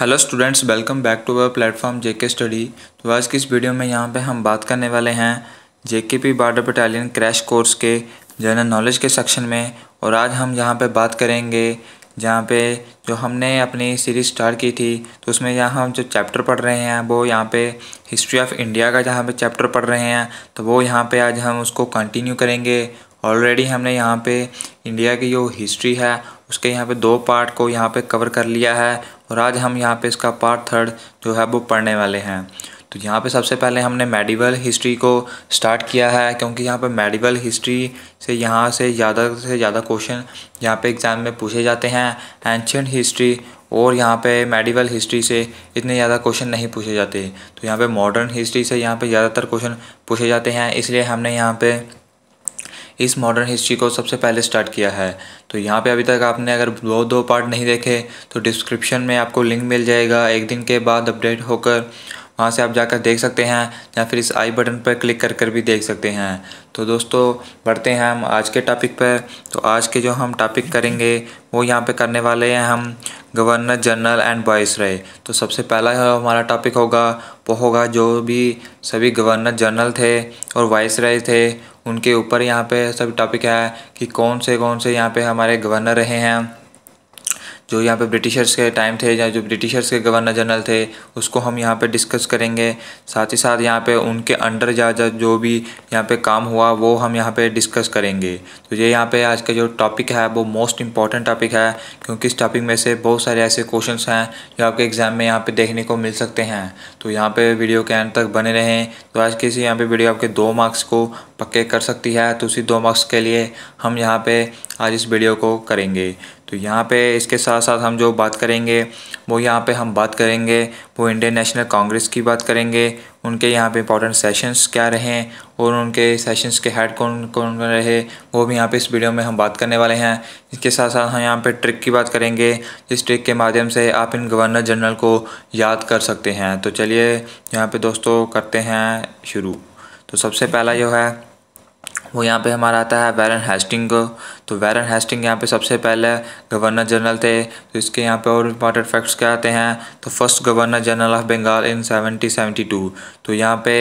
hello students welcome back to our platform J स्टडी study आज की इस वीडियो में यहाँ पे हम बात करने वाले हैं JK P border battalion crash course के जनरल नॉलेज के सेक्शन में और आज हम यहाँ पे बात करेंगे जहाँ पे जो हमने अपनी सीरीज स्टार्ट की थी तो उसमें यहाँ हम जो चैप्टर पढ़ रहे हैं वो यहाँ पे हिस्ट्री ऑफ इंडिया का जहाँ पे चैप्टर पढ़ रहे हैं तो वो यहाँ पे आज हम उसको कंटिन्यू करेंगे ऑलरेडी हमने यहाँ पे इंडिया की जो हिस्ट्री है उसके यहाँ पे दो पार्ट को यहाँ पे कवर कर लिया है और आज हम यहाँ पे इसका पार्ट थर्ड जो है वो पढ़ने वाले हैं तो यहाँ पे सबसे पहले हमने मेडिवल हिस्ट्री को स्टार्ट किया है क्योंकि यहाँ पे मेडिवल हिस्ट्री से यहाँ से ज़्यादा से ज़्यादा क्वेश्चन यहाँ पे एग्ज़ाम में पूछे जाते हैं एंशंट हिस्ट्री और यहाँ पे मेडिवल हिस्ट्री से इतने ज़्यादा क्वेश्चन नहीं पूछे जाते तो यहाँ पे मॉडर्न हिस्ट्री से यहाँ पे ज़्यादातर क्वेश्चन पूछे जाते हैं इसलिए हमने यहाँ पे इस मॉडर्न हिस्ट्री को सबसे पहले स्टार्ट किया है तो यहाँ पे अभी तक आपने अगर वो दो पार्ट नहीं देखे तो डिस्क्रिप्शन में आपको लिंक मिल जाएगा एक दिन के बाद अपडेट होकर वहाँ से आप जाकर देख सकते हैं या फिर इस आई बटन पर क्लिक कर कर भी देख सकते हैं तो दोस्तों बढ़ते हैं हम आज के टॉपिक पर तो आज के जो हम टॉपिक करेंगे वो यहाँ पे करने वाले हैं हम गवर्नर जनरल एंड वाइस रहे तो सबसे पहला हमारा टॉपिक होगा वो होगा जो भी सभी गवर्नर जनरल थे और वाइस रहे थे उनके ऊपर यहाँ पे सब टॉपिक है कि कौन से कौन से यहाँ पे हमारे गवर्नर रहे हैं जो यहाँ पे ब्रिटिशर्स के टाइम थे या जो ब्रिटिशर्स के गवर्नर जनरल थे उसको हम यहाँ पे डिस्कस करेंगे साथ ही साथ यहाँ पे उनके अंडर जा जो भी यहाँ पे काम हुआ वो हम यहाँ पे डिस्कस करेंगे तो ये यहाँ पे आज का जो टॉपिक है वो मोस्ट इंपॉर्टेंट टॉपिक है क्योंकि इस टॉपिक में से बहुत सारे ऐसे क्वेश्चन हैं जो आपके एग्ज़ाम में यहाँ पर देखने को मिल सकते हैं तो यहाँ पर वीडियो के एंड तक बने रहें तो आज किसी इसी यहाँ पर वीडियो आपके दो मार्क्स को पक्के कर सकती है तो उसी दो मार्क्स के लिए हम यहाँ पर आज इस वीडियो को करेंगे तो यहाँ पे इसके साथ साथ हम जो बात करेंगे वो यहाँ पे हम बात करेंगे वो इंडियन नेशनल कांग्रेस की बात करेंगे उनके यहाँ पे इंपॉर्टेंट सेशंस क्या रहे और उनके सेशंस के हेड कौन कौन रहे वो भी यहाँ पे इस वीडियो में हम बात करने वाले हैं इसके साथ साथ हम यहाँ पे ट्रिक की बात करेंगे जिस ट्रिक के माध्यम से आप इन गवर्नर जनरल को याद कर सकते हैं तो चलिए यहाँ पर दोस्तों करते हैं शुरू तो सबसे पहला जो है वो यहाँ पे हमारा आता है वैरन हेस्टिंग को तो वैरन हेस्टिंग यहाँ पे सबसे पहले गवर्नर जनरल थे तो इसके यहाँ पे और इम्पॉर्टेंट फैक्ट्स क्या आते हैं तो first governor general of Bengal in seventeen seventy two तो यहाँ पे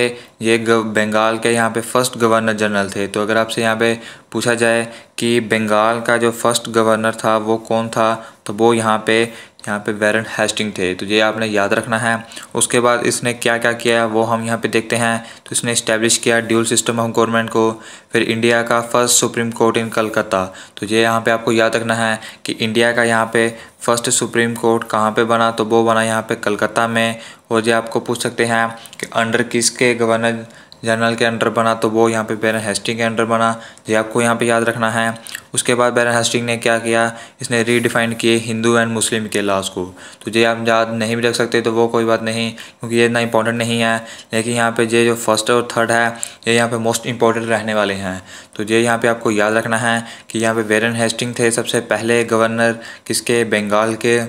ये बंगाल के यहाँ पे फर्स्ट गवर्नर जनरल थे तो अगर आपसे यहाँ पे पूछा जाए कि बंगाल का जो फर्स्ट गवर्नर था वो कौन था तो वो यहाँ पे यहाँ पे वैरन हेस्टिंग थे तो ये आपने याद रखना है उसके बाद इसने क्या क्या किया वो हम यहाँ पे देखते हैं तो इसने इस्टेब्लिश किया ड्यूल सिस्टम ऑफ गवर्नमेंट को फिर इंडिया का first supreme court in Calcutta तो ये यहाँ पे आपको याद रखना है कि इंडिया का यहाँ पे फर्स्ट सुप्रीम कोर्ट कहाँ पे बना तो वो बना यहाँ पे कलकत्ता में और ये आपको पूछ सकते हैं कि अंडर किसके गवर्नर जनरल के अंडर बना तो वो यहाँ पे बैरन हेस्टिंग के अंडर बना ये आपको यहाँ पे याद रखना है उसके बाद बैरन हेस्टिंग ने क्या किया इसने रीडिफाइन किए हिंदू एंड मुस्लिम के लॉज को तो ये आप याद नहीं भी रख सकते तो वो कोई बात नहीं क्योंकि ये इतना इंपॉर्टेंट नहीं है लेकिन यहाँ पर ये जो फर्स्ट और थर्ड है ये यहाँ पर मोस्ट इंपॉर्टेंट रहने वाले हैं तो ये यहाँ पर आपको याद रखना है कि यहाँ पर बैरन हेस्टिंग थे सबसे पहले गवर्नर किसके बंगाल के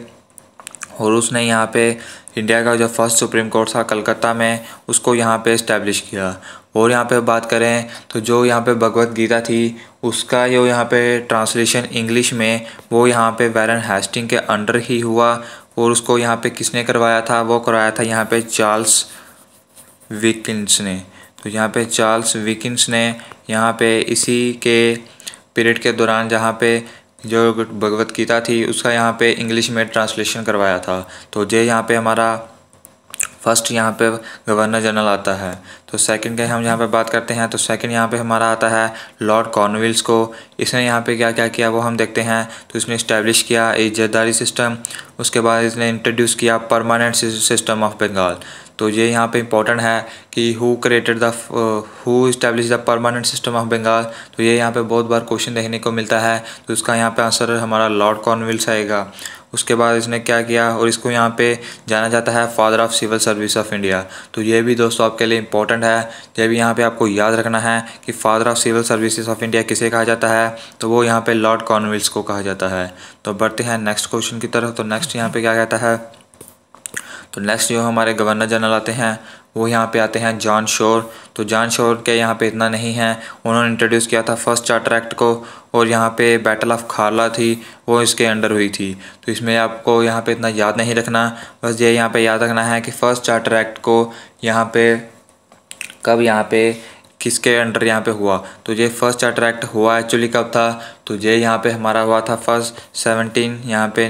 और उसने यहाँ पे इंडिया का जो फर्स्ट सुप्रीम कोर्ट था कलकत्ता में उसको यहाँ पे इस्टेब्लिश किया और यहाँ पे बात करें तो जो यहाँ पे भगवत गीता थी उसका जो यहाँ पे ट्रांसलेशन इंग्लिश में वो यहाँ पे वैरन हेस्टिंग के अंडर ही हुआ और उसको यहाँ पे किसने करवाया था वो करवाया था यहाँ पे चार्ल्स विकिंस ने तो यहाँ पे चार्ल्स विकिंस ने यहाँ पे इसी के पीरियड के दौरान जहाँ पे जो भगवत गीता थी उसका यहाँ पे इंग्लिश में ट्रांसलेशन करवाया था तो जे यहाँ पे हमारा फर्स्ट यहाँ पे गवर्नर जनरल आता है तो सेकंड के हम यहाँ पे बात करते हैं तो सेकंड यहाँ पे हमारा आता है लॉर्ड कॉर्नविल्स को इसने यहाँ पे क्या क्या किया वो हम देखते हैं तो इसने इस्टेब्लिश किया इज्जतदारी सिस्टम उसके बाद इसने इंट्रोड्यूस किया परमानेंट सिस्टम ऑफ बंगाल तो ये यहाँ पे इंपॉर्टेंट है कि who created the who establish the permanent system of Bengal तो ये यहाँ पे बहुत बार क्वेश्चन देखने को मिलता है तो इसका यहाँ पे आंसर हमारा लॉर्ड कॉर्नविल्स आएगा उसके बाद इसने क्या किया और इसको यहाँ पे जाना जाता है father of civil service of India तो ये भी दोस्तों आपके लिए इंपॉर्टेंट है ये भी यहाँ पे आपको याद रखना है कि father of civil services of India किसे कहा जाता है तो वो यहाँ पे लॉर्ड कॉर्नविल्स को कहा जाता है तो बढ़ते हैं नेक्स्ट क्वेश्चन की तरफ तो नेक्स्ट यहाँ पे क्या कहता है तो नेक्स्ट जो हमारे गवर्नर जनरल आते हैं वो यहाँ पे आते हैं जॉन शोर तो जॉन शोर के यहाँ पे इतना नहीं है उन्होंने इंट्रोड्यूस किया था फर्स्ट चार्टर एक्ट को और यहाँ पे बैटल ऑफ खारला थी वो इसके अंडर हुई थी तो इसमें आपको यहाँ पे इतना याद नहीं रखना बस ये यहाँ पे याद रखना है कि फ़र्स्ट चार्टर एक्ट को यहाँ पे कब यहाँ पे किसके अंडर यहाँ पे हुआ तो ये फर्स्ट चार्टर एक्ट हुआ एक्चुअली कब था तो ये यहाँ पे हमारा हुआ था फर्स्ट सेवनटीन यहाँ पे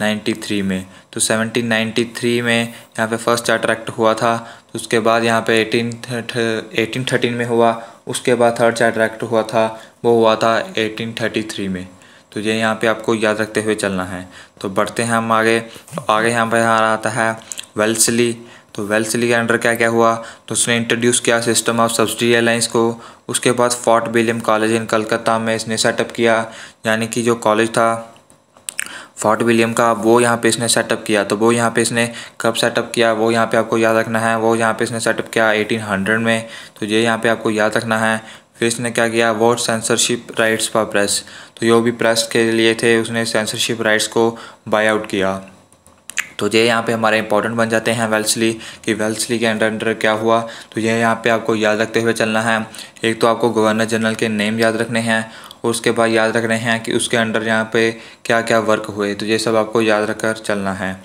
नाइन्टी थ्री में तो 1793 में यहाँ पे फर्स्ट चार्टर एक्ट हुआ था तो उसके बाद यहाँ पे 18 एटीन में हुआ उसके बाद थर्ड चार्टर एक्ट हुआ था वो हुआ था 1833 में तो ये यहाँ पे आपको याद रखते हुए चलना है तो बढ़ते हैं हम आगे तो आगे यहाँ पर यहाँ आता है वेल्सली तो वेल्सली के अंडर क्या क्या हुआ तो उसने इंट्रोड्यूस किया सिस्टम ऑफ सब्सिडी एयरलाइंस को उसके बाद Fort William college in Calcutta में इसने सेटअप किया यानी कि जो कॉलेज था फोर्ट विलियम का वो यहाँ पे इसने सेटअप किया तो वो यहाँ पे इसने कब सेटअप किया वो यहाँ पे आपको याद रखना है वो यहाँ पे इसने सेटअप किया 1800 में तो ये यहाँ पे आपको याद रखना है फिर इसने क्या किया vote censorship rights for press तो जो भी प्रेस के लिए थे उसने सेंसरशिप राइट्स को बाई आउट किया तो ये यहाँ पे हमारे इंपॉर्टेंट बन जाते हैं वेल्सली कि वेल्सली के अंडर अंडर क्या हुआ तो ये यहाँ पे आपको याद रखते हुए चलना है एक तो आपको गवर्नर जनरल के नेम याद रखने हैं उसके बाद याद रख रहे हैं कि उसके अंडर यहाँ पे क्या क्या वर्क हुए तो ये सब आपको याद रख कर चलना है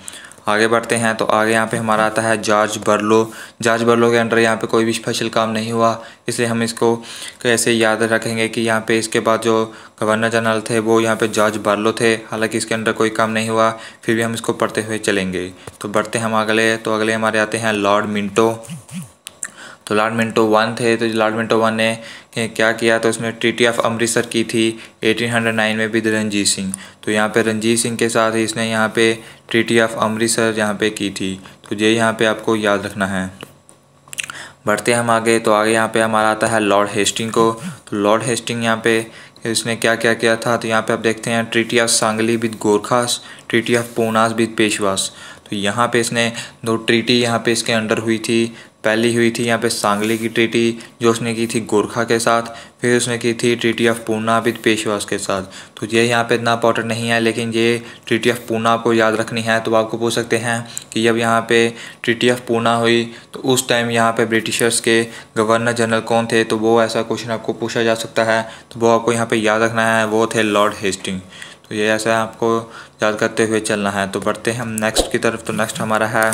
आगे बढ़ते हैं तो आगे यहाँ पे हमारा आता है जॉर्ज बर्लो जॉर्ज बर्लो के अंडर यहाँ पे कोई भी स्पेशल काम नहीं हुआ इसलिए हम इसको कैसे याद रखेंगे कि यहाँ पे इसके बाद जो गवर्नर जनरल थे वो यहाँ पे जॉर्ज बर्लो थे हालांकि इसके अंडर कोई काम नहीं हुआ फिर भी हम इसको पढ़ते हुए चलेंगे तो बढ़ते हम अगले तो अगले हमारे आते हैं लॉर्ड मिंटो तो लॉर्ड मिंटो वन थे तो लॉर्ड मिंटो वन ने क्या किया तो उसने ट्रीटी ऑफ अमृतसर की थी 1809 में विद रंजीत सिंह तो यहाँ पे रंजीत सिंह के साथ ही इसने यहाँ पे ट्रीटी ऑफ अमृतसर यहाँ पे की थी तो ये यहाँ पे आपको याद रखना है बढ़ते हम आगे तो आगे यहाँ पे हमारा आता है लॉर्ड हेस्टिंग को तो लॉर्ड हेस्टिंग यहाँ पे इसने क्या क्या किया था तो यहाँ पे आप देखते हैं treaty of Sangli with Gorkhas treaty of Poonas with Peshwas तो यहाँ पे इसने दो ट्रीटी यहाँ पे इसके अंडर हुई थी पहली हुई थी यहाँ पे सांगली की ट्रीटी जो उसने की थी गोरखा के साथ फिर उसने की थी treaty of Poona with Peshwas के साथ तो ये यहाँ पे इतना इंपॉर्टेंट नहीं है लेकिन ये ट्रीटी ऑफ पूना आपको याद रखनी है तो आपको पूछ सकते हैं कि जब यहाँ पे ट्रीटी ऑफ पूना हुई तो उस टाइम यहाँ पे ब्रिटिशर्स के गवर्नर जनरल कौन थे तो वो ऐसा क्वेश्चन आपको पूछा जा सकता है तो वो आपको यहाँ पर याद रखना है वो थे लॉर्ड हेस्टिंग तो ये ऐसा आपको याद करते हुए चलना है तो बढ़ते हैं हम नेक्स्ट की तरफ तो नेक्स्ट हमारा है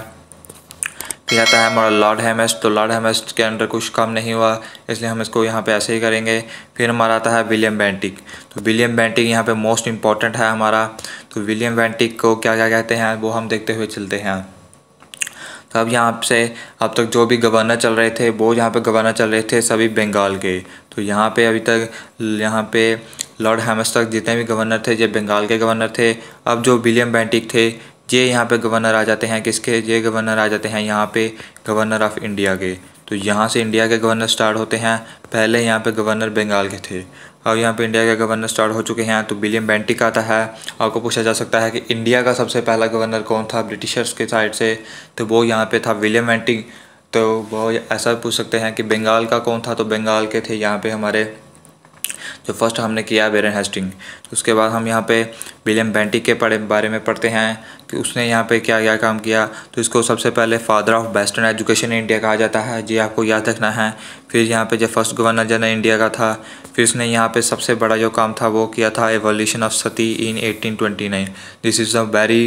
फिर आता है हमारा लॉर्ड हेमस तो लॉर्ड हेमस के अंडर कुछ काम नहीं हुआ इसलिए हम इसको यहाँ पे ऐसे ही करेंगे फिर हमारा आता है विलियम बैंटिक तो विलियम बेंटिक यहाँ पे मोस्ट इम्पॉर्टेंट है हमारा तो विलियम बेंटिक को क्या क्या कहते हैं वो हम देखते हुए चलते हैं तो अब यहाँ से अब तक जो भी गवर्नर चल रहे थे वो यहाँ पे गवर्नर चल रहे थे सभी बंगाल के तो यहाँ पे अभी तक यहाँ पे लॉर्ड हेमस तक जितने भी गवर्नर थे जो बंगाल के गवर्नर थे अब जो विलियम बैंटिक थे ये यहाँ पे गवर्नर आ जाते हैं किसके ये गवर्नर आ जाते हैं यहाँ पे गवर्नर ऑफ इंडिया के तो यहाँ से इंडिया के गवर्नर स्टार्ट होते हैं पहले यहाँ पे गवर्नर बंगाल के थे अब यहाँ पे इंडिया के गवर्नर स्टार्ट हो चुके हैं तो विलियम बेंटिक आता है आपको पूछा जा सकता है कि इंडिया का सबसे पहला गवर्नर कौन था ब्रिटिशर्स के साइड से तो वो यहाँ पर था विलियम बेंटिक तो वो ऐसा पूछ सकते हैं कि बंगाल का कौन था तो बंगाल के थे यहाँ पर हमारे जो फर्स्ट हमने किया बेरन हेस्टिंग उसके बाद हम यहाँ पे विलियम बेंटिक के पढ़े बारे में पढ़ते हैं कि उसने यहाँ पे क्या क्या काम किया तो इसको सबसे पहले father of western education India कहा जाता है जी आपको याद रखना है फिर यहाँ पे जो फर्स्ट गवर्नर जनरल इंडिया का था फिर उसने यहाँ पे सबसे बड़ा जो काम था वो किया था evolution of sati in 1829 this is a very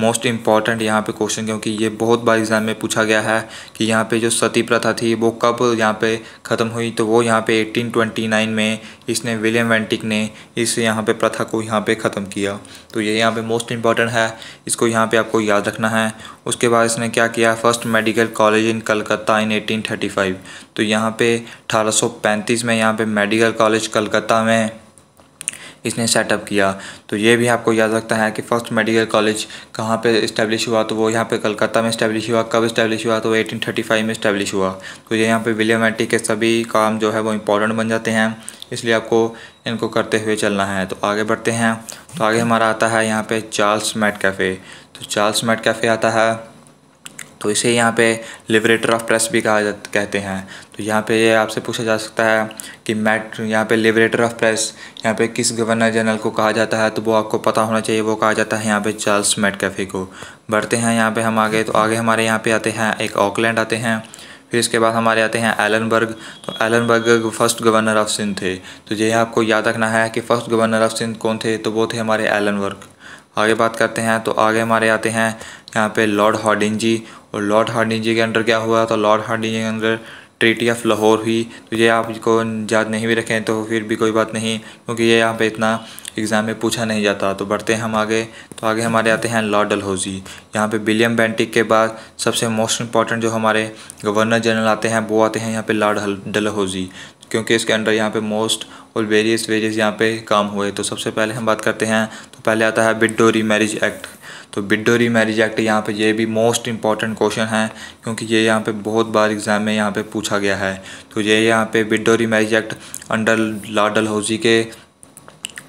most important यहाँ पे क्वेश्चन क्योंकि ये बहुत बार एग्ज़ाम में पूछा गया है कि यहाँ पे जो सती प्रथा थी वो कब यहाँ पे ख़त्म हुई तो वो यहाँ पे 1829 में इसने विलियम वेंटिक ने इस यहाँ पे प्रथा को यहाँ पे ख़त्म किया तो ये यहाँ पे मोस्ट इंपॉर्टेंट है इसको यहाँ पे आपको याद रखना है उसके बाद इसने क्या किया first medical college in Calcutta in 1835 तो यहाँ पे 1835 में यहाँ पे मेडिकल कॉलेज कलकत्ता में इसने सेटअप किया तो ये भी आपको याद रखता है कि फ़र्स्ट मेडिकल कॉलेज कहाँ पे इस्टेब्लिश हुआ तो वो यहाँ पे कलकत्ता में इस्टेब्लिश हुआ कब इस्टेब्लिश हुआ तो 1835 में इस्टेब्लिश हुआ तो ये यहाँ पे विलियम एंटी के सभी काम जो है वो इम्पोर्टेंट बन जाते हैं इसलिए आपको इनको करते हुए चलना है तो आगे बढ़ते हैं तो आगे हमारा आता है यहाँ पर चार्ल्स मैट कैफ़े तो चार्ल्स मैट कैफ़े आता है तो इसे यहाँ पे लिबरेटर ऑफ प्रेस भी कहा कहते हैं तो यहाँ पे ये यह आपसे पूछा जा सकता है कि मैट यहाँ पे लिबरेटर ऑफ प्रेस यहाँ पे किस गवर्नर जनरल को कहा जाता है तो वो आपको पता होना चाहिए वो कहा जाता है यहाँ पे चार्ल्स मेट कैफे को बढ़ते हैं यहाँ पे हम आगे तो आगे हमारे यहाँ पे आते हैं एक ऑकलैंड आते हैं फिर इसके बाद हमारे आते हैं एलनबर्ग तो Ellenborough first governor of Sindh थे तो ये आपको याद रखना है कि फ़र्स्ट गवर्नर ऑफ सिंध कौन थे तो वो थे हमारे एलनबर्ग आगे बात करते हैं तो आगे हमारे आते हैं यहाँ पे लॉर्ड हॉडिंग जी और लॉर्ड जी के अंडर क्या हुआ तो लॉर्ड हार्डिंग जी के अंदर ट्रीटी ऑफ लाहौर हुई तो ये आपको याद नहीं भी रखें तो फिर भी कोई बात नहीं क्योंकि ये यहाँ पे इतना एग्ज़ाम में पूछा नहीं जाता तो बढ़ते हैं हम आगे तो आगे हमारे आते हैं लॉर्ड डलहौजी यहाँ पे विलियम बेंटिक के बाद सबसे मोस्ट इंपॉर्टेंट जो हमारे गवर्नर जनरल आते हैं वो आते हैं यहाँ पर लॉर्ड डलहौजी क्योंकि इसके अंडर यहाँ पे मोस्ट और वेरियस वेरियस यहाँ पे काम हुए तो सबसे पहले हम बात करते हैं तो पहले आता है बिड डोरी मैरिज एक्ट तो बिडो री मैरिज एक्ट यहाँ पे ये भी मोस्ट इंपॉर्टेंट क्वेश्चन है क्योंकि ये यहाँ पे बहुत बार एग्ज़ाम में यहाँ पे पूछा गया है तो ये यहाँ पे widow remarriage act under lord Dalhousie के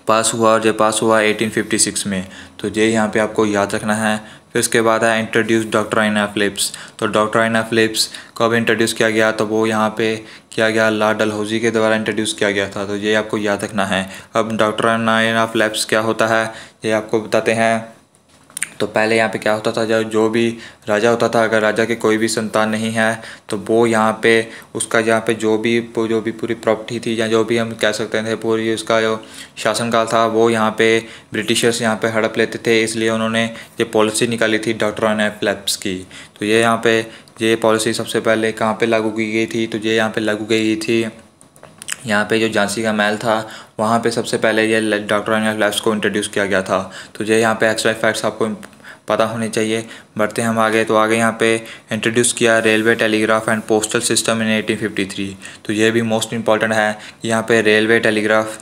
पास हुआ और ये पास हुआ 1856 में तो ये यहाँ पे आपको याद रखना है फिर उसके बाद है इंट्रोड्यूस डॉक्टर आइना फिलिप्स तो डॉक्टर आइना फिलिप्स कब इंट्रोड्यूस किया गया तो वो यहाँ पे किया गया लाडल डलहौजी के द्वारा इंट्रोड्यूस किया गया था तो ये आपको याद रखना है अब डॉक्टर आइना फ्लिप्स क्या होता है ये आपको बताते हैं तो पहले यहाँ पे क्या होता था जब जो भी राजा होता था अगर राजा के कोई भी संतान नहीं है तो वो यहाँ पे उसका यहाँ पे जो भी जो भी पूरी प्रॉपर्टी थी या जो भी हम कह सकते थे पूरी उसका जो शासनकाल था वो यहाँ पे ब्रिटिशर्स यहाँ पे हड़प लेते थे इसलिए उन्होंने ये पॉलिसी निकाली थी डॉक्टर एप्लेप्स की तो ये यहाँ पे ये पॉलिसी सबसे पहले कहाँ पर लागू की गई थी तो ये यहाँ पर लागू की गई थी यहाँ पे जो झांसी का महल था वहाँ पे सबसे पहले ये डॉक्टर अनिल लैब्स को इंट्रोड्यूस किया गया था तो ये यहाँ पे एक्स्ट्रा फैक्ट्स आपको पता होने चाहिए बढ़ते हम आगे तो आगे यहाँ पे इंट्रोड्यूस किया railway telegraph and postal system in 1853 तो ये भी मोस्ट इम्पॉर्टेंट है कि यहाँ पे रेलवे टेलीग्राफ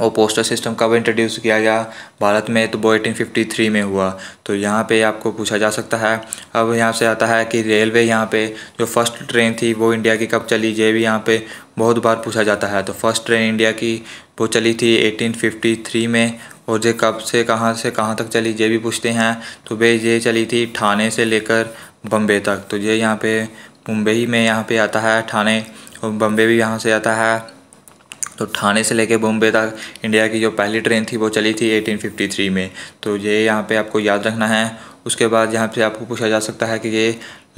और पोस्टल सिस्टम कब इंट्रोड्यूस किया गया भारत में तो वो एटीन फिफ्टी थ्री में हुआ तो यहाँ पे आपको पूछा जा सकता है अब यहाँ से आता है कि रेलवे यहाँ पे जो फर्स्ट ट्रेन थी वो इंडिया की कब चली ये भी यहाँ पे बहुत बार पूछा जाता है तो फर्स्ट ट्रेन इंडिया की वो चली थी 1853 में और ये कब से कहाँ से कहाँ तक चली ये भी पूछते हैं तो वे ये चली थी ठाणे से लेकर बम्बे तक तो ये यहाँ पर मुंबई में यहाँ पर आता है ठाणे और बम्बे भी यहाँ से आता है तो ठाणे से लेके बॉम्बे तक इंडिया की जो पहली ट्रेन थी वो चली थी 1853 में तो ये यहाँ पे आपको याद रखना है उसके बाद यहाँ पे आपको पूछा जा सकता है कि ये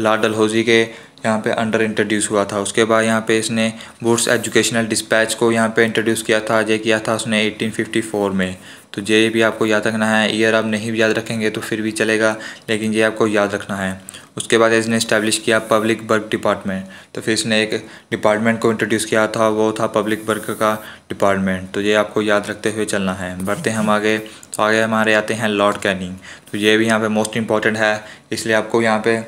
लॉर्ड डलहौजी के यहाँ पे अंडर इंट्रोड्यूस हुआ था उसके बाद यहाँ पे इसने बुड्स एजुकेशनल डिस्पैच को यहाँ पे इंट्रोड्यूस किया था ये किया था उसने 1854 में तो ये भी आपको याद रखना है ईयर आप नहीं भी याद रखेंगे तो फिर भी चलेगा लेकिन ये आपको याद रखना है उसके बाद इसने इस्टेब्लिश किया पब्लिक वर्क डिपार्टमेंट तो फिर इसने एक डिपार्टमेंट को इंट्रोड्यूस किया था वो था पब्लिक वर्क का डिपार्टमेंट तो ये आपको याद रखते हुए चलना है बढ़ते हम आगे तो आगे हमारे आते हैं लॉर्ड कैनिंग तो ये भी यहाँ पे मोस्ट इंपॉर्टेंट है इसलिए आपको यहाँ पे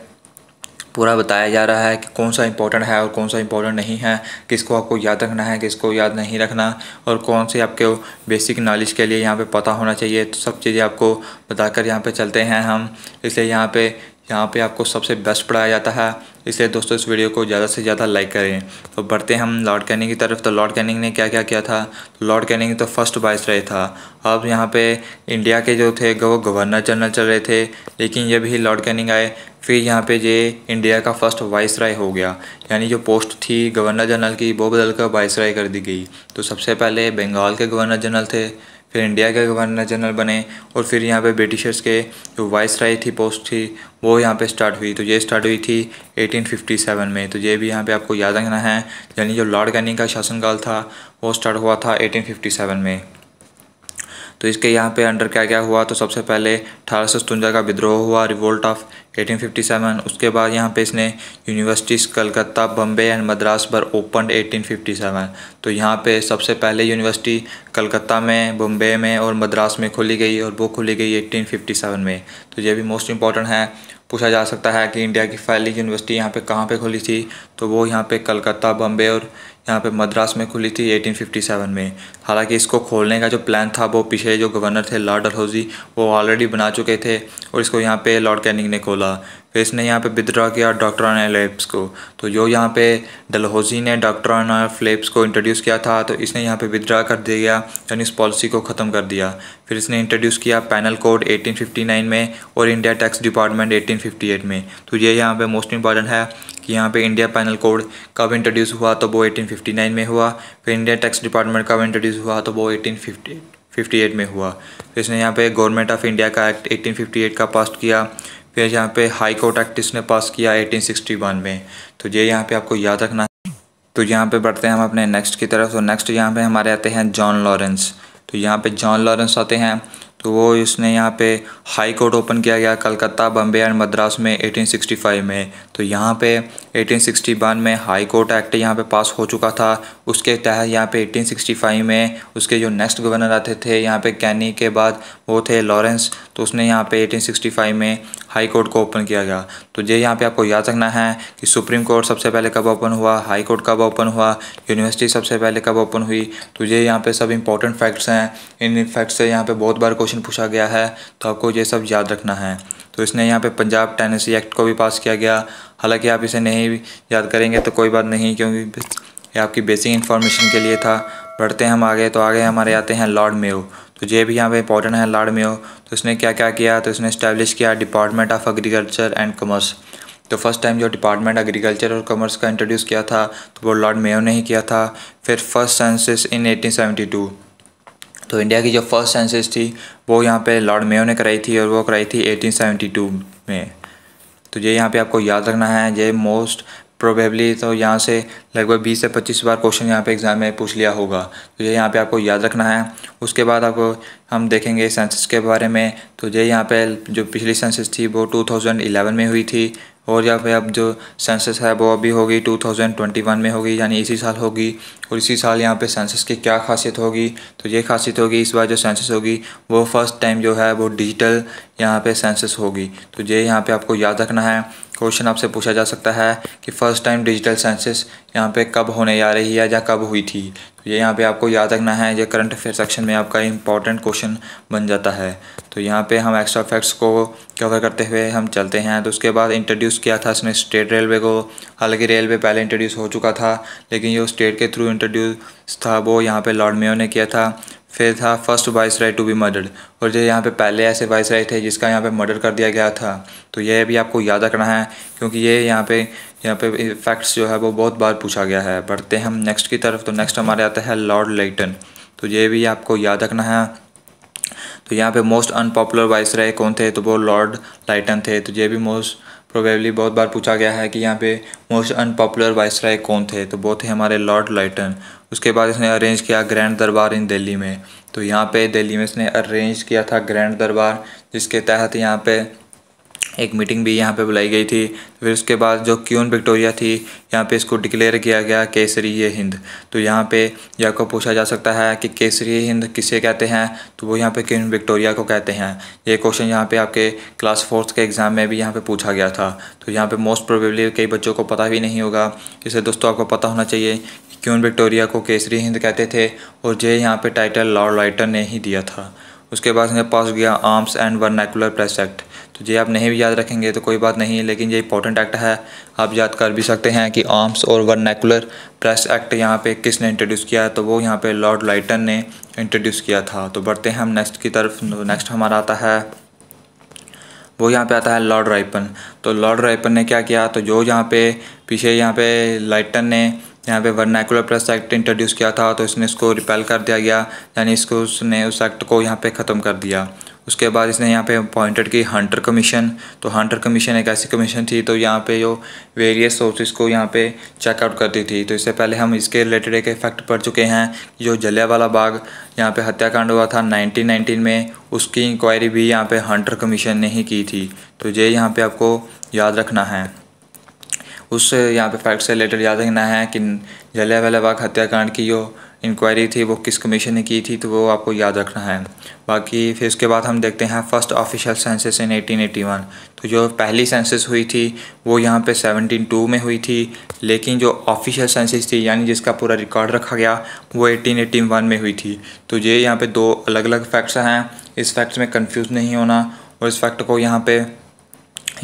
पूरा बताया जा रहा है कि कौन सा इंपॉर्टेंट है और कौन सा इंपॉर्टेंट नहीं है किसको आपको याद रखना है किसको याद नहीं रखना और कौन से आपके बेसिक नॉलेज के लिए यहाँ पे पता होना चाहिए तो सब चीज़ें आपको बताकर यहाँ पे चलते हैं हम इसलिए यहाँ पे यहाँ पे आपको सबसे बेस्ट पढ़ाया जाता है इसलिए दोस्तों इस वीडियो को ज़्यादा से ज़्यादा लाइक करें तो बढ़ते हम लॉर्ड कैनिंग की तरफ तो लॉर्ड कैनिंग ने क्या क्या किया था तो लॉर्ड कैनिंग तो फर्स्ट वाइस रहे था अब यहाँ पे इंडिया के जो थे वो गवर्नर जनरल चल रहे थे लेकिन जब ही लॉर्ड कैनिंग आए फिर यहाँ पे ये इंडिया का फर्स्ट वाइस राय हो गया यानी जो पोस्ट थी गवर्नर जनरल की वो बदल कर वाइस राय कर दी गई तो सबसे पहले बंगाल के गवर्नर जनरल थे फिर इंडिया के गवर्नर जनरल बने और फिर यहाँ पे ब्रिटिशर्स के जो वाइस राय थी पोस्ट थी वो यहाँ पे स्टार्ट हुई तो ये स्टार्ट हुई थी 1857 में तो ये भी यहाँ पे आपको याद रखना है यानी जो लॉर्ड कैनिंग का शासनकाल था वो स्टार्ट हुआ था 1857 में तो इसके यहाँ पे अंडर क्या क्या हुआ तो सबसे पहले अठारह सौ का विद्रोह हुआ रिवोल्ट ऑफ 1857 उसके बाद यहाँ पे इसने यूनिवर्सिटीज़ कलकत्ता बम्बे एंड मद्रास पर ओपन 1857 तो यहाँ पे सबसे पहले यूनिवर्सिटी कलकत्ता में बम्बे में और मद्रास में खोली गई और वो खोली गई 1857 में तो ये भी मोस्ट इंपॉर्टेंट है पूछा जा सकता है कि इंडिया की पहली यूनिवर्सिटी यहाँ पे कहाँ पे खोली थी तो वो यहाँ पे कलकत्ता बम्बे और यहाँ पे मद्रास में खुली थी 1857 में हालांकि इसको खोलने का जो प्लान था वो पीछे जो गवर्नर थे लॉर्ड डलहौजी वो ऑलरेडी बना चुके थे और इसको यहाँ पे लॉर्ड कैनिंग ने खोला फिर इसने यहाँ पे विद्रॉ किया ऑन एलेप्स को तो जो यहाँ पे डलहौजी ने डॉक्टराना फ्लेप्स को इंट्रोड्यूस किया था तो इसने यहाँ पे विद्रा कर दिया गया यानी इस पॉलिसी को ख़त्म कर दिया फिर इसने इंट्रोड्यूस किया पैनल कोड एटीन में और इंडिया टैक्स डिपार्टमेंट एटीन में तो ये यहाँ पे मोस्ट इंपॉर्टेंट है कि यहाँ पे इंडिया पैनल कोड कब इंट्रोड्यूस हुआ तो वो 1859 में हुआ फिर इंडिया टैक्स डिपार्टमेंट कब इंट्रोड्यूस हुआ तो वो 1858 58 में हुआ फिर इसने यहाँ पे गवर्नमेंट ऑफ इंडिया का एक्ट 1858 का पास किया फिर यहाँ पे हाई कोर्ट एक्ट इसने पास किया एटीन में तो ये यहाँ पर आपको याद रखना तो यहाँ पर बढ़ते हैं हम अपने नेक्स्ट की तरफ तो नेक्स्ट यहाँ पर हमारे आते हैं जॉन लॉरेंस तो यहाँ पर जॉन लॉरेंस आते हैं तो वो इसने यहाँ पे हाई कोर्ट ओपन किया गया कलकत्ता बम्बे एंड मद्रास में 1865 में तो यहाँ पे 1861 में हाई कोर्ट एक्ट यहाँ पे पास हो चुका था उसके तहत यहाँ पे 1865 में उसके जो नेक्स्ट गवर्नर आते थे यहाँ पे कैनी के बाद वो थे लॉरेंस तो उसने यहाँ पे 1865 में हाई कोर्ट को ओपन किया गया तो ये यहाँ पे आपको याद रखना है कि सुप्रीम कोर्ट सबसे पहले कब ओपन हुआ हाई कोर्ट कब ओपन हुआ यूनिवर्सिटी सबसे पहले कब ओपन हुई तो ये यहाँ पे सब इंपॉर्टेंट फैक्ट्स हैं इन फैक्ट्स से यहाँ पे बहुत बार क्वेश्चन पूछा गया है तो आपको ये सब याद रखना है तो इसने यहाँ पे पंजाब टेनेसी एक्ट को भी पास किया गया हालांकि आप इसे नहीं याद करेंगे तो कोई बात नहीं क्योंकि ये आपकी बेसिक इन्फॉर्मेशन के लिए था बढ़ते हैं हम आगे तो आगे हमारे आते हैं लॉर्ड मेयो तो ये भी यहाँ पे इंपॉर्टेंट है लॉर्ड मेयो तो उसने क्या क्या किया तो उसने इस्टेब्लिश किया department of agriculture and commerce तो फर्स्ट टाइम जो डिपार्टमेंट एग्रीकल्चर और कॉमर्स का इंट्रोड्यूस किया था तो वो लॉर्ड मेयो ने ही किया था फिर फर्स्ट सेंसिस इन एटीन तो इंडिया की जो फर्स्ट सेंसिस थी वो यहाँ पर लॉर्ड मेयो ने कराई थी और वो कराई थी एटीन में तो ये यहाँ पे आपको याद रखना है ये मोस्ट प्रोबेबली तो यहाँ से लगभग 20 से 25 बार क्वेश्चन यहाँ पे एग्ज़ाम में पूछ लिया होगा तो ये यहाँ पे आपको याद रखना है उसके बाद आपको हम देखेंगे सेंसस के बारे में तो ये यहाँ पे जो पिछली सेंसस थी वो 2011 में हुई थी और यहाँ पे अब जो सेंसस है वो अभी होगी 2021 में होगी यानी इसी साल होगी और इसी साल यहाँ पे सेंसस की क्या खासियत होगी तो ये खासियत होगी इस बार जो सेंसस होगी वो फर्स्ट टाइम जो है वो डिजिटल यहाँ पे सेंसस होगी तो ये यहाँ पे आपको याद रखना है क्वेश्चन आपसे पूछा जा सकता है कि फ़र्स्ट टाइम डिजिटल सेंसेस यहाँ पे कब होने जा रही है या कब हुई थी तो ये यहाँ पे आपको याद रखना है ये करंट अफेयर सेक्शन में आपका इंपॉर्टेंट क्वेश्चन बन जाता है तो यहाँ पे हम एक्स्ट्रा फैक्ट्स को कवर करते हुए हम चलते हैं तो उसके बाद इंट्रोड्यूस किया था इसने स्टेट रेलवे को हालांकि रेलवे पहले इंट्रोड्यूस हो चुका था लेकिन जो स्टेट के थ्रू इंट्रोड्यूस था वो यहाँ पर लॉर्ड मेयो ने किया था फिर था first viceroy to be murdered और जो यहाँ पे पहले ऐसे वाइस राइट थे जिसका यहाँ पे मर्डर कर दिया गया था तो ये भी आपको याद रखना है क्योंकि ये यहाँ पे यहाँ पे फैक्ट्स जो है वो बहुत बार पूछा गया है बढ़ते हम नेक्स्ट की तरफ तो नेक्स्ट हमारे आता है लॉर्ड लेटन तो ये भी आपको याद रखना है तो यहाँ पे मोस्ट अनपॉपुलर वाइस राय कौन थे तो वो लॉर्ड लाइटन थे तो ये भी मोस्ट प्रोबेबली बहुत बार पूछा गया है कि यहाँ पे मोस्ट अनपॉपुलर वाइस राय कौन थे तो वो थे हमारे लॉर्ड लाइटन उसके बाद इसने अरेंज किया ग्रैंड दरबार इन दिल्ली में तो यहाँ पे दिल्ली में इसने अरेंज किया था ग्रैंड दरबार जिसके तहत यहाँ पे एक मीटिंग भी यहाँ पे बुलाई गई थी फिर उसके बाद जो क्यून विक्टोरिया थी यहाँ पे इसको डिक्लेयर किया गया केसरी ये हिंद तो यहाँ पे या को पूछा जा सकता है कि केसरी हिंद किसे कहते हैं तो वो यहाँ पे क्यून विक्टोरिया को कहते हैं ये क्वेश्चन यहाँ पे आपके क्लास फोर्थ के एग्ज़ाम में भी यहाँ पर पूछा गया था तो यहाँ पर मोस्ट प्रोबेबली कई बच्चों को पता भी नहीं होगा इसे दोस्तों आपको पता होना चाहिए क्यून विक्टोरिया को केसरी हिंद कहते थे और ये यहाँ पे टाइटल लॉर्ड राइटर ने ही दिया था उसके बाद हमें पास गया arms and vernacular press act तो ये आप नहीं भी याद रखेंगे तो कोई बात नहीं लेकिन ये इंपॉर्टेंट एक्ट है आप याद कर भी सकते हैं कि आर्म्स और वर्नैकुलर प्रेस एक्ट यहाँ पे किसने इंट्रोड्यूस किया तो वो यहाँ पे लॉर्ड लाइटन ने इंट्रोड्यूस किया था तो बढ़ते हैं हम नेक्स्ट की तरफ नेक्स्ट तो हमारा आता है वो यहाँ पे आता है लॉर्ड राइपन तो लॉर्ड राइपन ने क्या किया तो जो यहाँ पे पीछे यहाँ पे लाइटन ने यहाँ पे वर्नाकुलर प्लस एक्ट इंट्रोड्यूस किया था तो इसने इसको रिपेल कर दिया गया यानी इसको उसने उस एक्ट को यहाँ पे ख़त्म कर दिया उसके बाद इसने यहाँ पे अपॉइंटेड की हंटर कमीशन तो हंटर कमीशन एक ऐसी कमीशन थी तो यहाँ पे जो वेरियस सोर्सेज को यहाँ पे चेकआउट करती थी तो इससे पहले हम इसके रिलेटेड एक इफेक्ट पढ़ चुके हैं जो जलियावाला बाग यहाँ पे हत्याकांड हुआ था 1919 में उसकी इंक्वायरी भी यहाँ पे हंटर कमीशन ने ही की थी तो ये यहाँ पर आपको याद रखना है उस यहाँ पे फैक्ट से रिलेटेड याद रखना है कि जलिया वाला बाग हत्याकांड की जो इंक्वायरी थी वो किस कमीशन ने की थी तो वो आपको याद रखना है बाकी फिर उसके बाद हम देखते हैं first official census in eighteen eighty one तो जो पहली सेंसस हुई थी वो यहाँ पे सेवनटीन टू में हुई थी लेकिन जो ऑफिशियल सेंसस थी यानी जिसका पूरा रिकॉर्ड रखा गया वो एटीन वन में हुई थी तो ये यहाँ पे दो अलग अलग फैक्ट्स हैं इस फैक्ट्स में कन्फ्यूज़ नहीं होना और इस फैक्ट को यहाँ पर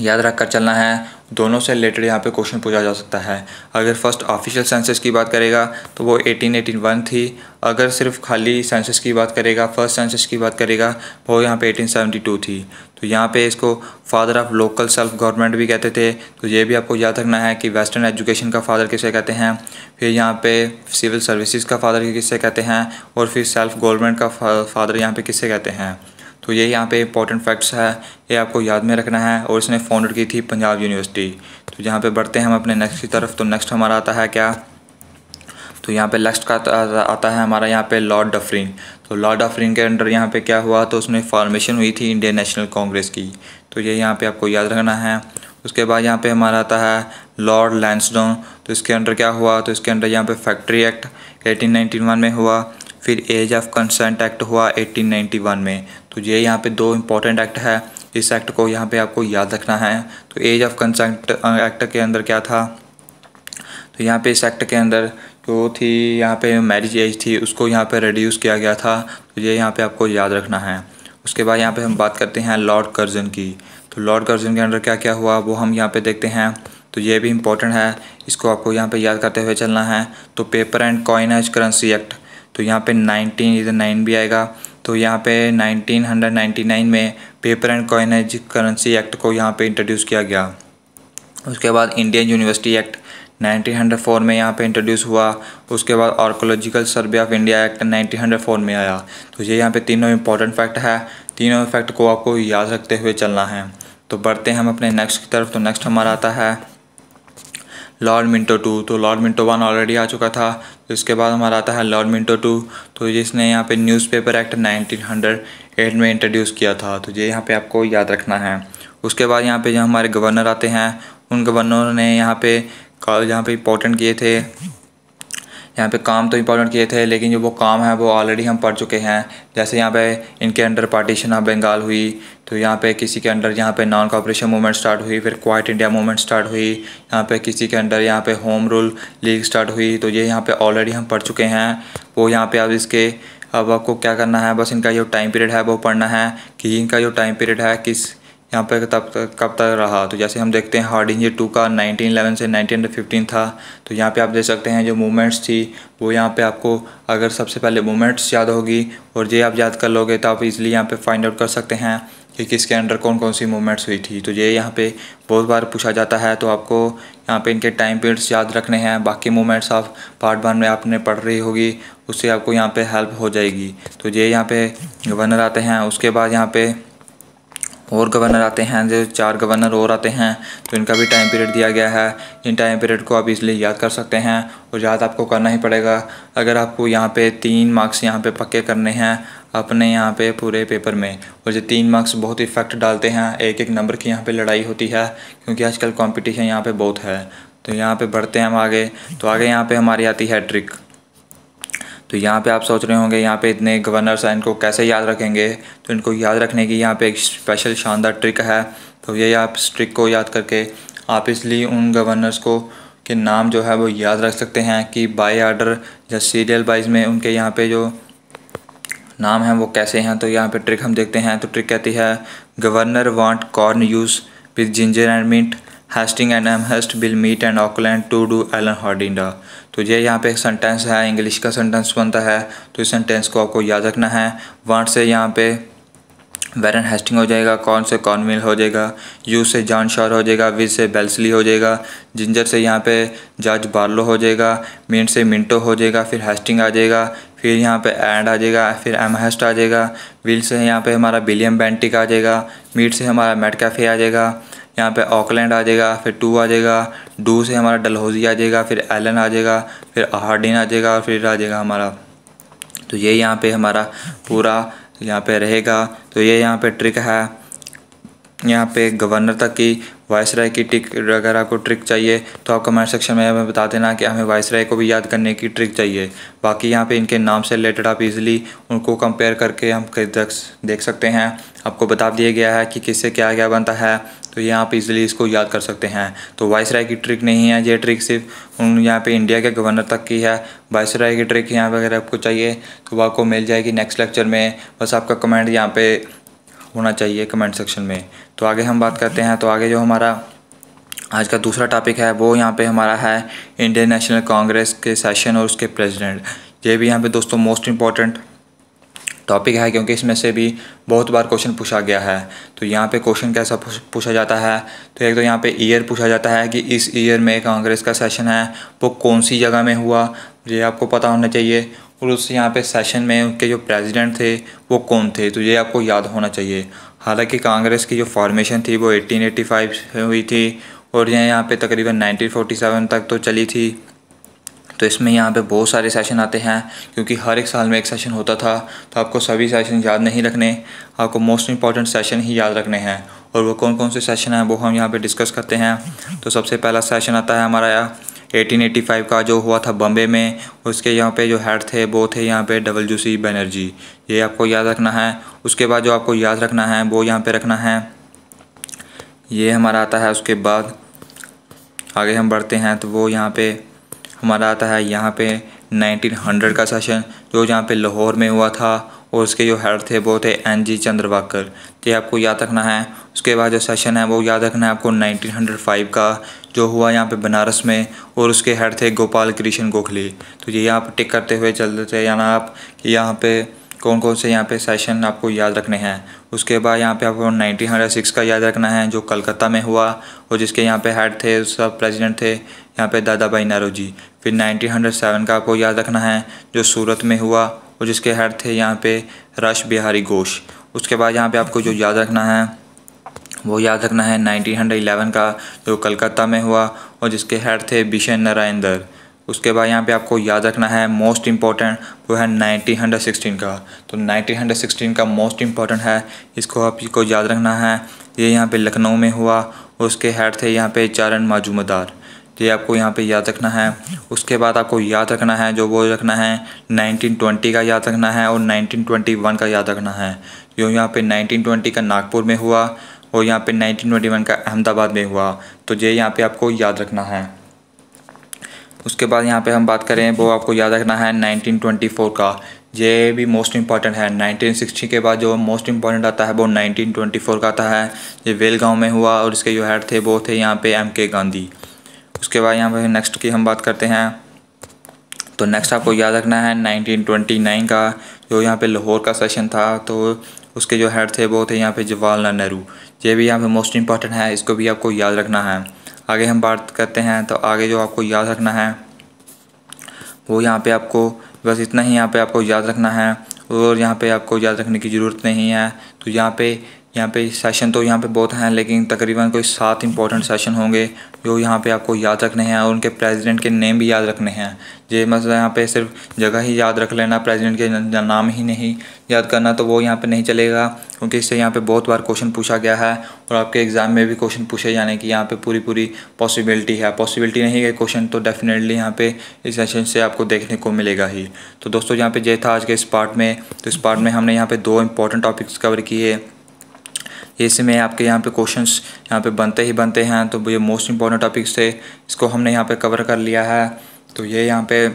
याद रख कर चलना है दोनों से रिलेटेड यहाँ पे क्वेश्चन पूछा जा सकता है अगर फर्स्ट ऑफिशियल सेंसस की बात करेगा तो वो 1881 थी अगर सिर्फ खाली सेंसस की बात करेगा फर्स्ट सेंसस की बात करेगा वो यहाँ पे 1872 थी तो यहाँ पे इसको father of local self government भी कहते थे तो ये भी आपको याद रखना है कि वेस्टर्न एजुकेशन का फादर किसे कहते हैं फिर यहाँ पे सिविल सर्विसेज का फादर किसे कहते हैं और फिर सेल्फ गवर्नमेंट का फादर यहाँ पे किसे कहते हैं तो ये यहाँ पे इंपॉर्टेंट फैक्ट्स है ये आपको याद में रखना है और इसने फाउंडेड की थी पंजाब यूनिवर्सिटी तो यहाँ पे बढ़ते हैं हम अपने नेक्स्ट की तरफ तो नेक्स्ट हमारा आता है क्या तो यहाँ पे नेक्स्ट का आता है हमारा यहाँ पे लॉर्ड डफरीन तो लॉर्ड डफरीन के अंडर यहाँ पे क्या हुआ तो उसमें फॉर्मेशन हुई थी इंडियन नेशनल कांग्रेस की तो ये यहाँ पे आपको याद रखना है उसके बाद यहाँ पे हमारा आता है लॉर्ड लैंसडोन तो इसके अंडर क्या हुआ तो इसके अंडर यहाँ पे फैक्ट्री एक्ट 1891 में हुआ फिर एज ऑफ कंसेंट एक्ट हुआ 1891 में तो ये यहाँ पे दो इम्पॉर्टेंट एक्ट है इस एक्ट को यहाँ पे आपको याद रखना है तो एज ऑफ कंसेंट एक्ट के अंदर क्या था तो यहाँ पे इस एक्ट के अंदर जो थी यहाँ पे मैरिज एज थी उसको यहाँ पे रिड्यूस किया गया था तो ये यहाँ पे आपको याद रखना है उसके बाद यहाँ पे हम बात करते हैं लॉर्ड कर्जन की तो लॉर्ड कर्जन के अंदर क्या क्या हुआ वो हम यहाँ पे देखते हैं तो ये भी इम्पोर्टेंट है इसको आपको यहाँ पे याद करते हुए चलना है तो paper and coinage currency act तो यहाँ पे नाइनटीन इधर नाइन भी आएगा तो यहाँ पे 1999 में paper and coinage currency act को यहाँ पे इंट्रोड्यूस किया गया उसके बाद इंडियन यूनिवर्सिटी एक्ट 1904 में यहाँ पे इंट्रोड्यूस हुआ उसके बाद archaeological survey of India act 1904 में आया तो ये यहाँ पे तीनों इंपॉर्टेंट फैक्ट है तीनों फैक्ट को आपको याद रखते हुए चलना है तो बढ़ते हैं हम अपने नेक्स्ट की तरफ तो नेक्स्ट हमारा आता है लॉर्ड मिंटो टू तो लॉर्ड मिंटो वन ऑलरेडी आ चुका था इसके बाद हमारा आता है लॉर्ड मिंटो टू तो जिसने यहाँ पे न्यूज़पेपर एक्ट 1908 में इंट्रोड्यूस किया था तो ये यहाँ पे आपको याद रखना है उसके बाद यहाँ पे जो हमारे गवर्नर आते हैं उन गवर्नरों ने यहाँ पे यहाँ पे इंपॉर्टेंट किए थे यहाँ पे काम तो इम्पोर्टेंट किए थे लेकिन जो वो काम है वो ऑलरेडी हम पढ़ चुके हैं जैसे यहाँ पे इनके अंडर पार्टीशन ऑफ बंगाल हुई तो यहाँ पे किसी के अंडर यहाँ पे नॉन कॉपरेशन मूवमेंट स्टार्ट हुई फिर क्वाइट इंडिया मूवमेंट स्टार्ट हुई यहाँ पे किसी के अंडर यहाँ पे होम रूल लीग स्टार्ट हुई तो ये यहाँ पर ऑलरेडी हम पढ़ चुके हैं वो यहाँ पर अब इसके अब आपको क्या करना है बस इनका जो टाइम पीरियड है वो पढ़ना है कि इनका जो टाइम पीरियड है किस यहाँ पर तब तक कब तक रहा तो जैसे हम देखते हैं जी टू का 1911 से 1915 था तो यहाँ पे आप देख सकते हैं जो मूवमेंट्स थी वो यहाँ पे आपको अगर सबसे पहले मूवमेंट्स याद होगी और ये आप याद कर लोगे तो आप इजीली यहाँ पे फाइंड आउट कर सकते हैं कि किसके अंडर कौन कौन सी मूवमेंट्स हुई थी तो ये यहाँ पे बहुत बार पूछा जाता है तो आपको यहाँ पे इनके टाइम पीरियड्स याद रखने हैं बाकी मूवमेंट्स आप पार्ट वन में आपने पढ़ रही होगी उससे आपको यहाँ पे हेल्प हो जाएगी तो ये यहाँ पे गवर्नर आते हैं उसके बाद यहाँ पे और गवर्नर आते हैं जो चार गवर्नर और आते हैं तो इनका भी टाइम पीरियड दिया गया है इन टाइम पीरियड को आप इसलिए याद कर सकते हैं और याद आपको करना ही पड़ेगा अगर आपको यहाँ पे तीन मार्क्स यहाँ पे पक्के करने हैं अपने यहाँ पे पूरे पेपर में और जो तीन मार्क्स बहुत इफ़ेक्ट डालते हैं एक एक नंबर की यहाँ पर लड़ाई होती है क्योंकि आजकल कॉम्पिटिशन यहाँ पर बहुत है तो यहाँ पर बढ़ते हैं हम आगे तो आगे यहाँ पर हमारी आती है ट्रिक तो यहाँ पे आप सोच रहे होंगे यहाँ पे इतने गवर्नर्स हैं इनको कैसे याद रखेंगे तो इनको याद रखने की यहाँ पे एक स्पेशल शानदार ट्रिक है तो ये आप इस ट्रिक को याद करके आप इसलिए उन गवर्नर्स को के नाम जो है वो याद रख सकते हैं कि बाई आर्डर या सीरियल वाइज में उनके यहाँ पे जो नाम हैं वो कैसे हैं तो यहाँ पे ट्रिक हम देखते हैं तो ट्रिक कहती है governor want corn use with ginger and mint Hasting and M hest bill meet and Auckland to do Ellen Hardinge तो ये यहाँ पे एक सेंटेंस है इंग्लिश का सेंटेंस बनता है तो इस सेंटेंस को आपको याद रखना है वर्ड से यहाँ पे वैरन हेस्टिंग हो जाएगा कौन से मिल हो जाएगा यू से जॉन शॉर हो जाएगा विज से बेल्सली हो जाएगा जिंजर से यहाँ पे जॉर्ज बार्लो हो जाएगा मिंट से मिंटो हो जाएगा फिर हेस्टिंग आ जाएगा फिर यहाँ पे एंड आ जाएगा फिर एम हेस्ट आ जाएगा विल से यहाँ पे हमारा विलियम बैंटिक आ जाएगा मीट से हमारा मेट कैफे आ जाएगा यहाँ पे ऑकलैंड आ जाएगा फिर टू आ जाएगा डू से हमारा डलहौजी आ जाएगा फिर एलन आ जाएगा फिर हार्डिन आ जाएगा और फिर आ जाएगा हमारा तो ये यहाँ पे हमारा पूरा यहाँ पे रहेगा तो ये यहाँ पे ट्रिक है यहाँ पे गवर्नर तक की वाइस राय की ट्रिक अगर आपको ट्रिक चाहिए तो आप कमेंट सेक्शन में हमें बता देना कि हमें वाइस राय को भी याद करने की ट्रिक चाहिए बाकी यहाँ पे इनके नाम से रिलेटेड आप इजीली उनको कंपेयर करके हम देख सकते हैं आपको बता दिया गया है कि किससे क्या क्या बनता है तो यहाँ पे इजीली इसको याद कर सकते हैं तो राय की ट्रिक नहीं है ये ट्रिक सिर्फ उन यहाँ पे इंडिया के गवर्नर तक की है राय की ट्रिक यहाँ पे अगर आपको चाहिए तो वह आपको मिल जाएगी नेक्स्ट लेक्चर में बस आपका कमेंट यहाँ पर होना चाहिए कमेंट सेक्शन में तो आगे हम बात करते हैं तो आगे जो हमारा आज का दूसरा टॉपिक है वो यहाँ पर हमारा है इंडियन नेशनल कांग्रेस के सेशन और उसके प्रेजिडेंट ये भी यहाँ पे दोस्तों मोस्ट इम्पॉर्टेंट टॉपिक है क्योंकि इसमें से भी बहुत बार क्वेश्चन पूछा गया है तो यहाँ पे क्वेश्चन कैसा पूछा जाता है तो एक तो यहाँ पे ईयर पूछा जाता है कि इस ईयर में कांग्रेस का सेशन है वो कौन सी जगह में हुआ ये आपको पता होना चाहिए और उस यहाँ पे सेशन में उनके जो प्रेसिडेंट थे वो कौन थे तो ये आपको याद होना चाहिए हालांकि कांग्रेस की जो फॉर्मेशन थी वो 1885 से हुई थी और यह यहाँ पे तकरीबन 1947 तक तो चली थी तो इसमें यहाँ पे बहुत सारे सेशन आते हैं क्योंकि हर एक साल में एक सेशन होता था तो आपको सभी सेशन याद नहीं रखने आपको मोस्ट इंपॉर्टेंट सेशन ही याद रखने हैं और वो कौन कौन से सेशन हैं वो हम यहाँ पे डिस्कस करते हैं तो सबसे पहला सेशन आता है हमारा यहाँ एटीन का जो हुआ था बम्बे में उसके यहाँ पर जो हेड थे वो थे यहाँ डबल डब्ल्यू सी बनर्जी ये आपको याद रखना है उसके बाद जो आपको याद रखना है वो यहाँ पर रखना है ये हमारा आता है उसके बाद आगे हम बढ़ते हैं तो वो यहाँ पे हमारा आता है यहाँ पे 1900 का सेशन जो जहाँ पे लाहौर में हुआ था और उसके जो हेड थे वो थे एन जी चंद्रवाकर तो ये आपको याद रखना है उसके बाद जो सेशन है वो याद रखना है आपको 1905 का जो हुआ यहाँ पे बनारस में और उसके हेड थे गोपाल कृष्ण गोखले तो ये यहाँ पर टिक करते हुए चलते थे यहाँ आप कि यहाँ पे कौन कौन से यहाँ पे सेशन आपको याद रखने हैं उसके बाद यहाँ पे आपको नाइनटीन हंड्रेड सिक्स का याद रखना है जो कलकत्ता में हुआ और जिसके यहाँ पे हेड थे सब प्रेसिडेंट थे यहाँ पे दादा भाई नेहरू जी फिर नाइनटीन हंड्रेड सेवन का आपको याद रखना है जो सूरत में हुआ और जिसके हेड थे यहाँ पे रश बिहारी घोष उसके बाद यहाँ पे आपको जो याद रखना है वो याद रखना है नाइनटीन हंड्रेड इलेवन का जो कलकत्ता में हुआ और जिसके हेड थे बिशन नारायण दर उसके बाद यहाँ पे आपको याद रखना है मोस्ट इंपॉर्टेंट वो है नाइनटीन हंड्रेड सिक्सटीन का तो नाइनटीन हंड्रेड सिक्सटीन का मोस्ट इंपॉर्टेंट है इसको आपको याद रखना है ये यहाँ पे लखनऊ में हुआ उसके हेड थे यहाँ पे चारण माजूमदार तो ये आपको यहाँ पे याद रखना है उसके बाद आपको याद रखना है जो वो रखना है 1920 का याद रखना है और 1921 का याद रखना है जो यहाँ पे 1920 का नागपुर में हुआ और यहाँ पे 1921 का अहमदाबाद में हुआ तो ये यहाँ पे आपको याद रखना है उसके बाद यहाँ पे हम बात करें वो आपको याद रखना है 1924 का ये भी मोस्ट इम्पॉर्टेंट है 1960 के बाद जो मोस्ट इम्पॉर्टेंट आता है वो 1924 का आता है ये वेलगांव में हुआ और इसके जो हेड थे वो थे यहाँ पे एम के गांधी उसके बाद यहाँ पे नेक्स्ट की हम बात करते हैं तो नेक्स्ट आपको याद रखना है नाइनटीन का जो यहाँ पर लाहौर का सेशन था तो उसके जो हेड थे वो थे यहाँ पे जवाहरलाल नेहरू ये भी यहाँ पर मोस्ट इम्पॉर्टेंट है इसको भी आपको याद रखना है आगे हम बात करते हैं तो आगे जो आपको याद रखना है वो यहाँ पे आपको बस इतना ही यहाँ पे आपको याद रखना है और यहाँ पे आपको याद रखने की ज़रूरत नहीं है तो यहाँ पे यहाँ पे सेशन तो यहाँ पे बहुत हैं लेकिन तकरीबन कोई सात इंपॉर्टेंट सेशन होंगे जो यहाँ पे आपको याद रखने हैं और उनके प्रेसिडेंट के नेम भी याद रखने हैं ये मतलब यहाँ पे सिर्फ जगह ही याद रख लेना प्रेसिडेंट के नाम ही नहीं याद करना तो वो यहाँ पे नहीं चलेगा क्योंकि इससे यहाँ पे बहुत बार क्वेश्चन पूछा गया है और आपके एग्ज़ाम में भी क्वेश्चन पूछे जाने की यहाँ पर पूरी पूरी पॉसिबिलिटी है पॉसिबिलिटी नहीं है क्वेश्चन तो डेफिनेटली यहाँ पे इस सेशन से आपको देखने को मिलेगा ही तो दोस्तों यहाँ पे जे था आज के इस पार्ट में तो इस पार्ट में हमने यहाँ पे दो इंपॉर्टेंट टॉपिक्स कवर किए ऐसे में आपके यहाँ पे क्वेश्चंस यहाँ पे बनते ही बनते हैं तो ये मोस्ट इंपॉर्टेंट टॉपिक्स थे इसको हमने यहाँ पे कवर कर लिया है तो ये यहाँ पे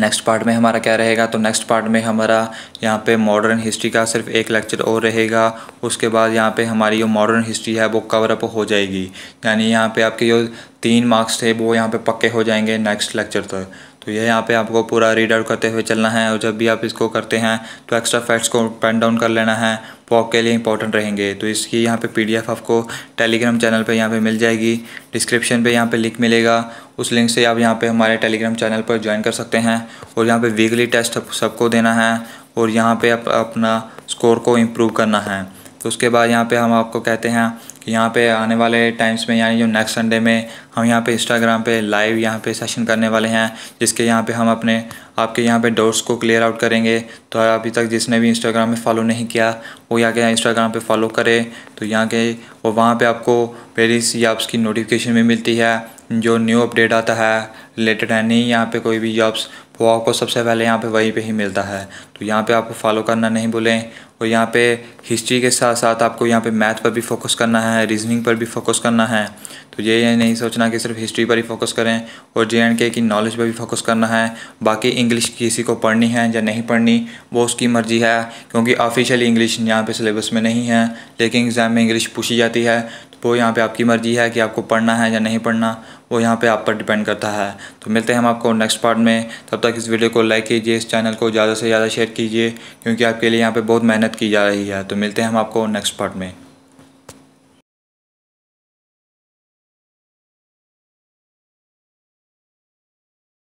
नेक्स्ट पार्ट में हमारा क्या रहेगा तो नेक्स्ट पार्ट में हमारा यहाँ पे मॉडर्न हिस्ट्री का सिर्फ एक लेक्चर और रहेगा उसके बाद यहाँ पे हमारी जो मॉडर्न हिस्ट्री है वो कवर अप हो जाएगी यानी यहाँ पे आपके जो तीन मार्क्स थे वो यहाँ पे पक्के हो जाएंगे नेक्स्ट लेक्चर तक तो ये यहाँ पे आपको पूरा रीड आउट करते हुए चलना है और जब भी आप इसको करते हैं तो एक्स्ट्रा फैक्ट्स को पेन डाउन कर लेना है पॉक के लिए इंपॉर्टेंट रहेंगे तो इसकी यहाँ पे पीडीएफ आपको टेलीग्राम चैनल पे यहाँ पे मिल जाएगी डिस्क्रिप्शन पे यहाँ पे लिंक मिलेगा उस लिंक से आप यहाँ पे हमारे टेलीग्राम चैनल पर ज्वाइन कर सकते हैं और यहाँ पे वीकली टेस्ट सबको देना है और यहाँ पे आप अप, अपना स्कोर को इम्प्रूव करना है तो उसके बाद यहाँ पे हम आपको कहते हैं कि यहाँ पे आने वाले टाइम्स में यानी जो नेक्स्ट संडे में हम यहाँ पे इंस्टाग्राम पे लाइव यहाँ पे सेशन करने वाले हैं जिसके यहाँ पे हम अपने आपके यहाँ पे डाउट्स को क्लियर आउट करेंगे तो अभी तक जिसने भी इंस्टाग्राम में फॉलो नहीं किया वो यहाँ के इंस्टाग्राम पे फॉलो करे तो यहाँ के और वहाँ पे आपको मेरी सी जॉब्स की नोटिफिकेशन भी मिलती है जो न्यू अपडेट आता है रिलेटेड है नहीं यहाँ पर कोई भी जॉब्स वो आपको सबसे पहले यहाँ पे वहीं पे ही मिलता है तो यहाँ पे आपको फॉलो करना नहीं भूलें और यहाँ पे हिस्ट्री के साथ साथ आपको यहाँ पे मैथ पर भी फोकस करना है रीजनिंग पर भी फोकस करना है तो ये नहीं सोचना कि सिर्फ हिस्ट्री पर ही फोकस करें और जे एंड के की नॉलेज पर भी फोकस करना है बाकी इंग्लिश किसी को पढ़नी है या नहीं पढ़नी वो उसकी मर्ज़ी है क्योंकि ऑफिशियली इंग्लिश यहाँ पे सिलेबस में नहीं है लेकिन एग्ज़ाम में इंग्लिश पूछी जाती है तो वो यहाँ पे आपकी मर्ज़ी है कि आपको पढ़ना है या नहीं पढ़ना वो यहाँ पे आप पर डिपेंड करता है तो मिलते हैं हम आपको नेक्स्ट पार्ट में तब तक इस वीडियो को लाइक कीजिए इस चैनल को ज़्यादा से ज़्यादा शेयर कीजिए क्योंकि आपके लिए यहाँ पर बहुत मेहनत की जा रही है तो मिलते हैं हम आपको नेक्स्ट पार्ट में